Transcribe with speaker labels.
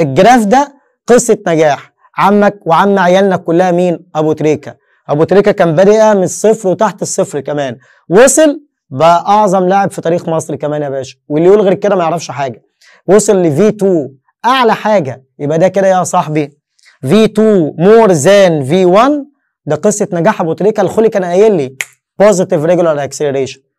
Speaker 1: الجراف ده قصه نجاح عمك وعم عيالنا كلها مين ابو تريكه ابو تريكه كان بادئها من الصفر وتحت الصفر كمان وصل بقى اعظم لاعب في تاريخ مصر كمان يا باشا واللي يقول غير كده ما يعرفش حاجه وصل لفي 2 اعلى حاجه يبقى ده كده يا صاحبي في 2 مور ذان في 1 ده قصه نجاح ابو تريكه الخلي كان قايل لي بوزيتيف ريجولار اكسلريشن